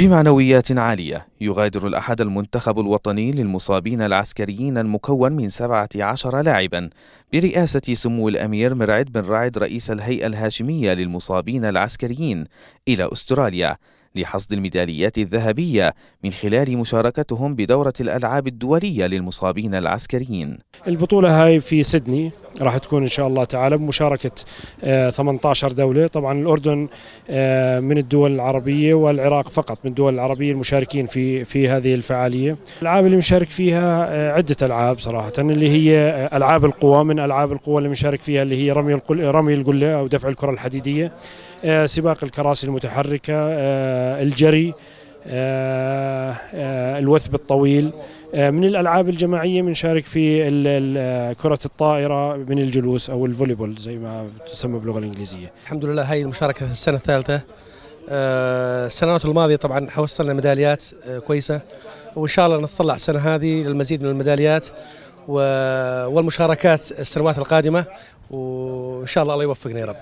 بمعنويات عالية يغادر الأحد المنتخب الوطني للمصابين العسكريين المكون من 17 لاعبا برئاسة سمو الأمير مرعد بن رعد رئيس الهيئة الهاشمية للمصابين العسكريين إلى أستراليا لحصد الميداليات الذهبية من خلال مشاركتهم بدورة الألعاب الدولية للمصابين العسكريين البطولة هاي في سيدني راح تكون ان شاء الله تعالى بمشاركه 18 آه، دوله طبعا الاردن آه، من الدول العربيه والعراق فقط من الدول العربيه المشاركين في في هذه الفعاليه الالعاب اللي مشارك فيها آه، عده العاب صراحه اللي هي العاب القوى من العاب القوى اللي مشارك فيها اللي هي رمي رمي القله او دفع الكره الحديديه سباق الكراسي المتحركه الجري الوثب الطويل آه، من الالعاب الجماعيه بنشارك في آه، كره الطائره من الجلوس او الفوليبول زي ما تسمى باللغه الانجليزيه. الحمد لله هاي المشاركه السنه الثالثه. آه، السنوات الماضيه طبعا حوصلنا ميداليات كويسه وان شاء الله نتطلع السنه هذه للمزيد من الميداليات والمشاركات السنوات القادمه وان شاء الله الله يوفقنا يا رب.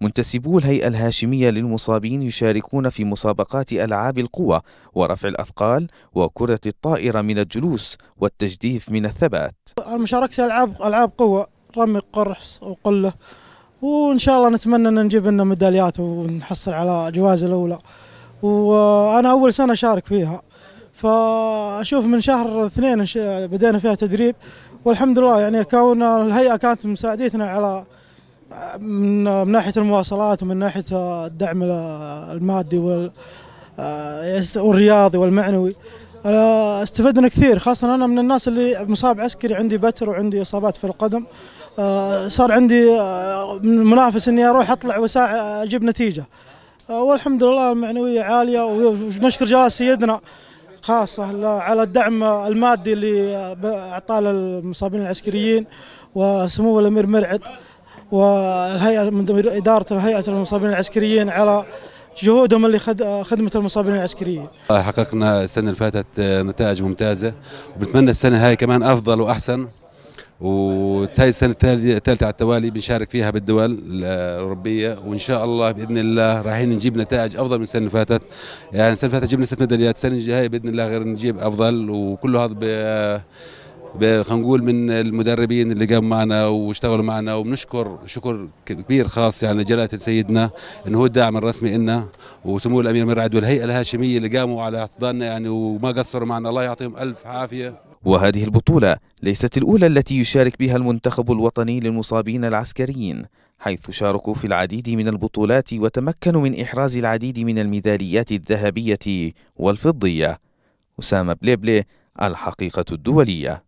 منتسبو الهيئة الهاشمية للمصابين يشاركون في مسابقات ألعاب القوى ورفع الأثقال وكرة الطائرة من الجلوس والتجديف من الثبات مشاركة ألعاب ألعاب قوة رمي قرص وقلة وإن شاء الله نتمنى أن نجيب لنا ميداليات ونحصل على جوائز الأولى وأنا أول سنة أشارك فيها فأشوف من شهر اثنين بدينا فيها تدريب والحمد لله يعني كون الهيئة كانت مساعدتنا على من ناحيه المواصلات ومن ناحيه الدعم المادي آه، والرياضي والمعنوي استفدنا كثير خاصه انا من الناس اللي مصاب عسكري عندي بتر وعندي اصابات في القدم آه، صار عندي آه، منافس اني اروح اطلع وساعه اجيب نتيجه والحمد لله المعنويه عاليه ونشكر جلاله سيدنا خاصه على الدعم المادي اللي اعطاه للمصابين العسكريين وسمو الامير مرعد والهيئه من ضمن اداره هيئه المصابين العسكريين على جهودهم اللي خدمه المصابين العسكريين. حققنا السنه اللي فاتت آه، نتائج ممتازه وبتمنى السنه هاي كمان افضل واحسن وهي السنة الثالثة على التوالي بنشارك فيها بالدول الأوروبية وإن شاء الله بإذن الله رايحين نجيب نتائج أفضل من السنة اللي فاتت يعني السنة اللي فاتت جبنا ست ميداليات السنة الجاية بإذن الله غير نجيب أفضل وكله هذا خلينا نقول من المدربين اللي قاموا معنا واشتغلوا معنا وبنشكر شكر كبير خاص يعني جلاله سيدنا انه هو الداعم الرسمي لنا وسمو الامير مرعد والهيئه الهاشميه اللي قاموا على احتضاننا يعني وما قصروا معنا الله يعطيهم الف عافيه وهذه البطولة ليست الأولى التي يشارك بها المنتخب الوطني للمصابين العسكريين حيث شاركوا في العديد من البطولات وتمكنوا من إحراز العديد من الميداليات الذهبية والفضية أسامة بليبلي الحقيقة الدولية